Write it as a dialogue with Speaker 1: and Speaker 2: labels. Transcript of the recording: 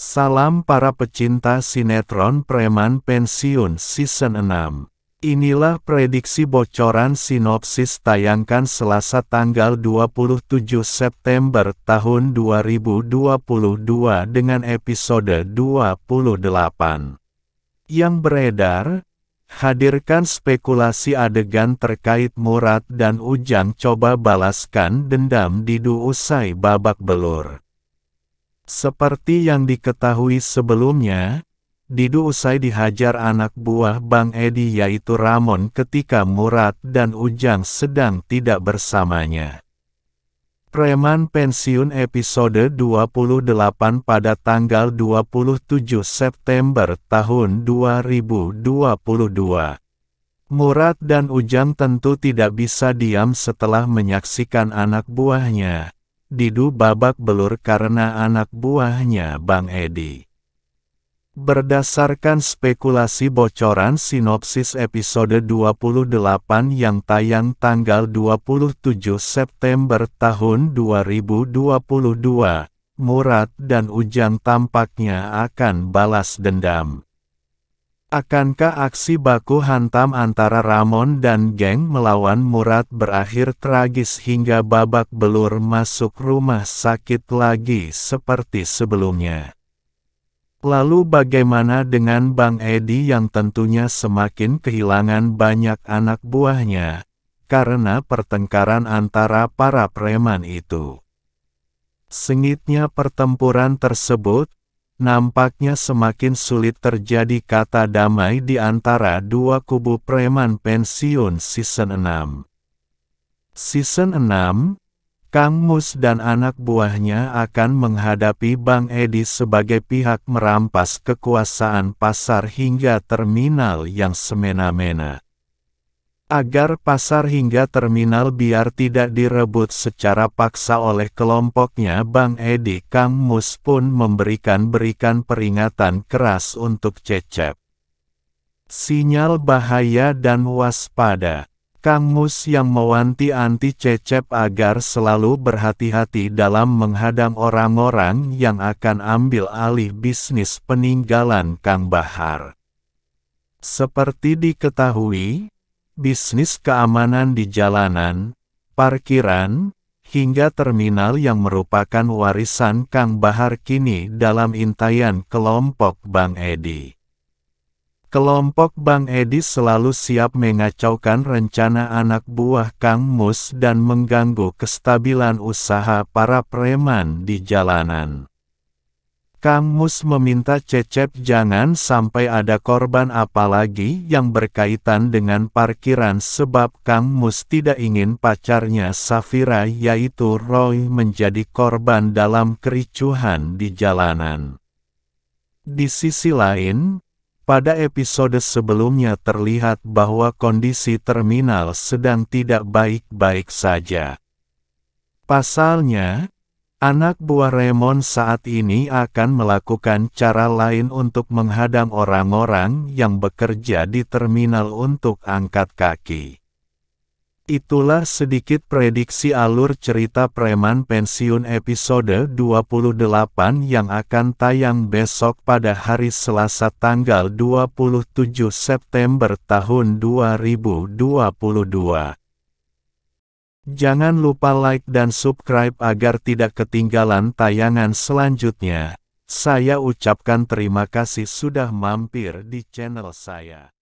Speaker 1: Salam para pecinta sinetron preman pensiun season 6. Inilah prediksi bocoran sinopsis tayangkan Selasa tanggal 27 September tahun 2022 dengan episode 28. Yang beredar, hadirkan spekulasi adegan terkait Murad dan Ujang coba balaskan dendam Didu usai babak belur. Seperti yang diketahui sebelumnya, Didu usai dihajar anak buah Bang Edi yaitu Ramon ketika Murad dan Ujang sedang tidak bersamanya. Preman pensiun episode 28 pada tanggal 27 September tahun 2022. Murad dan Ujang tentu tidak bisa diam setelah menyaksikan anak buahnya. Didu babak belur karena anak buahnya Bang Edi. Berdasarkan spekulasi bocoran sinopsis episode 28 yang tayang tanggal 27 September tahun 2022, Murad dan Ujang tampaknya akan balas dendam. Akankah aksi baku hantam antara Ramon dan geng melawan Murad berakhir tragis hingga babak belur masuk rumah sakit lagi seperti sebelumnya? Lalu bagaimana dengan Bang Edi yang tentunya semakin kehilangan banyak anak buahnya, karena pertengkaran antara para preman itu? Sengitnya pertempuran tersebut, nampaknya semakin sulit terjadi kata damai di antara dua kubu preman pensiun season 6. Season 6, Kang Mus dan anak buahnya akan menghadapi Bang Edi sebagai pihak merampas kekuasaan pasar hingga terminal yang semena-mena agar pasar hingga terminal biar tidak direbut secara paksa oleh kelompoknya Bang Edi Kang Mus pun memberikan berikan peringatan keras untuk Cecep. Sinyal bahaya dan waspada. Kang Mus yang mewanti-anti Cecep agar selalu berhati-hati dalam menghadang orang-orang yang akan ambil alih bisnis peninggalan Kang Bahar. Seperti diketahui, bisnis keamanan di jalanan, parkiran, hingga terminal yang merupakan warisan Kang Bahar kini dalam intayan kelompok Bang Edi. Kelompok Bang Edi selalu siap mengacaukan rencana anak buah Kang Mus dan mengganggu kestabilan usaha para preman di jalanan. Kang Mus meminta Cecep jangan sampai ada korban apalagi yang berkaitan dengan parkiran sebab Kang Mus tidak ingin pacarnya Safira yaitu Roy menjadi korban dalam kericuhan di jalanan. Di sisi lain, pada episode sebelumnya terlihat bahwa kondisi terminal sedang tidak baik-baik saja. Pasalnya, Anak buah Raymond saat ini akan melakukan cara lain untuk menghadang orang-orang yang bekerja di terminal untuk angkat kaki. Itulah sedikit prediksi alur cerita preman pensiun episode 28 yang akan tayang besok pada hari Selasa tanggal 27 September tahun 2022. Jangan lupa like dan subscribe agar tidak ketinggalan tayangan selanjutnya. Saya ucapkan terima kasih sudah mampir di channel saya.